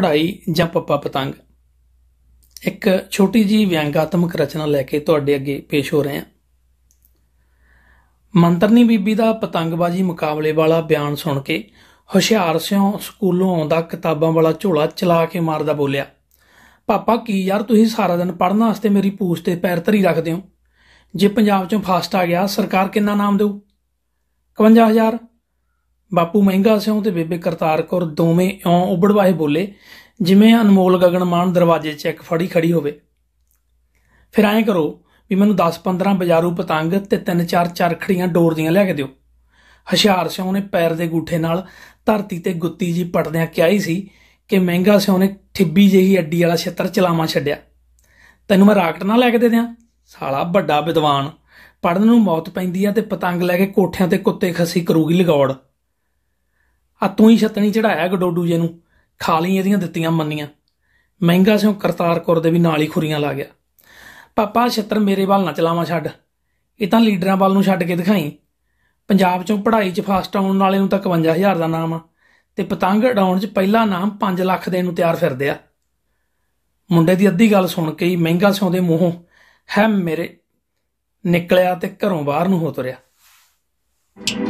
ਪੜਾਈ ਜਾਂ ਪੱਪਾ ਪਤੰਗ ਇੱਕ ਛੋਟੀ ਜੀ ਵਿਅੰਗਾਤਮਕ ਰਚਨਾ ਲੈ ਕੇ ਤੁਹਾਡੇ ਅੱਗੇ ਪੇਸ਼ ਹੋ ਰਹੇ ਹਾਂ ਮੰਤਰਨੀ ਬੀਬੀ ਦਾ ਪਤੰਗਬਾਜ਼ੀ ਮੁਕਾਬਲੇ ਵਾਲਾ ਬਿਆਨ ਸੁਣ ਕੇ ਹੁਸ਼ਿਆਰ ਸਿਓ ਸਕੂਲੋਂ ਆਉਂਦਾ ਕਿਤਾਬਾਂ ਵਾਲਾ ਝੋਲਾ ਚਲਾ ਕੇ ਮਾਰਦਾ ਬੋਲਿਆ ਪਾਪਾ ਕੀ ਯਾਰ ਤੁਸੀਂ ਸਾਰਾ ਦਿਨ ਪੜਨ ਵਾਸਤੇ ਮੇਰੀ ਪੂਛ ਤੇ ਪੈਰ ਧਰੀ ਰੱਖਦੇ ਹੋ ਜੇ ਪੰਜਾਬ ਚੋਂ ਫਾਸਟ ਆ ਗਿਆ ਸਰਕਾਰ ਕਿੰਨਾ ਨਾਮ ਦੇਊ 51000 ਬਾਪੂ ਮਹਿੰਗਾ ਸਿੰਘ ਤੇ ਬੇਬੇ ਕਰਤਾਰ ਕੌਰ ਦੋਵੇਂ ਓਂ ਉਬੜਵਾਏ ਬੋਲੇ ਜਿਵੇਂ ਅਨਮੋਲ ਗਗਨਮਾਨ ਦਰਵਾਜ਼ੇ 'ਚ ਇੱਕ ਫੜੀ ਖੜੀ ਹੋਵੇ ਫਿਰ ਐਂ ਕਰੋ ਵੀ ਮੈਨੂੰ 10-15 ਬਜ਼ਾਰੂ ਪਤੰਗ ਤੇ 3-4 ਚਰਖੜੀਆਂ ਡੋਰ ਦੀਆਂ ਲਿਆ ਕੇ ਦਿਓ ਹਸ਼ਿਆਰ ਸਿੰਘ ਨੇ ਪੈਰ ਦੇ ਗੂਠੇ ਨਾਲ ਧਰਤੀ ਤੇ ਗੁੱਤੀ ਜੀ ਪੜਦਿਆਂ ਕਿਹਾ ਹੀ ਸੀ ਕਿ ਮਹਿੰਗਾ ਸਿੰਘ ਨੇ ਠਿੱਬੀ ਜਿਹੀ ਅੱਡੀ ਵਾਲਾ ਛੱਤਰ ਚਲਾਵਾ ਛੱਡਿਆ ਤੈਨੂੰ ਮੈਂ ਰਾਕਟ ਨਾਲ ਲੈ ਕੇ ਦੇ ਦਿਆਂ ਸਾਲਾ ਵੱਡਾ ਵਿਦਵਾਨ ਪੜਨ ਨੂੰ ਮੌਤ ਪੈਂਦੀ ਆ ਤੇ ਪਤੰਗ ਲੈ ਕੇ ਕੋਠਿਆਂ ਤੇ ਕੁੱਤੇ ਖਸੀ ਕਰੂਗੀ ਲਗੌੜ ਆ ਤੂੰ ਹੀ ਛਤਣੀ ਚੜਾਇਆ ਗਡੋਡੂ ਜੇ ਨੂੰ ਖਾ ਲਈ ਇਹਦੀਆਂ ਦਿੱਤੀਆਂ ਮੰਨੀਆਂ ਮਹਿੰਗਾ ਸਿਓ ਕਰਤਾਰਪੁਰ ਦੇ ਵੀ ਨਾਲ ਹੀ ਖੁਰੀਆਂ ਲਾ ਗਿਆ ਪਾਪਾ ਛਤਰ ਮੇਰੇ ਵੱਲ ਨਾ ਚਲਾਵਾ ਛੱਡ ਇਹ ਤਾਂ ਲੀਡਰਾਂ ਵੱਲ ਨੂੰ ਛੱਡ ਕੇ ਦਿਖਾਈ ਪੰਜਾਬ ਚੋਂ ਪੜ੍ਹਾਈ 'ਚ ਫਾਸਟ ਆਉਣ ਵਾਲੇ ਨੂੰ ਤਾਂ 51000 ਦਾ ਨਾਮ ਆ ਤੇ ਪਤੰਗ ਡਾਉਣ 'ਚ ਪਹਿਲਾ ਨਾਮ 5 ਲੱਖ ਦੇ ਨੂੰ ਤਿਆਰ ਫਿਰਦੇ ਆ ਮੁੰਡੇ ਦੀ ਅੱਧੀ ਗੱਲ ਸੁਣ ਕੇ ਹੀ ਮਹਿੰਗਾ ਸਿਓ ਦੇ ਮੂੰਹੋਂ ਹੈ ਮੇਰੇ ਨਿਕਲਿਆ ਤੇ ਘਰੋਂ ਬਾਹਰ ਨੂੰ ਹੋ ਤੁਰਿਆ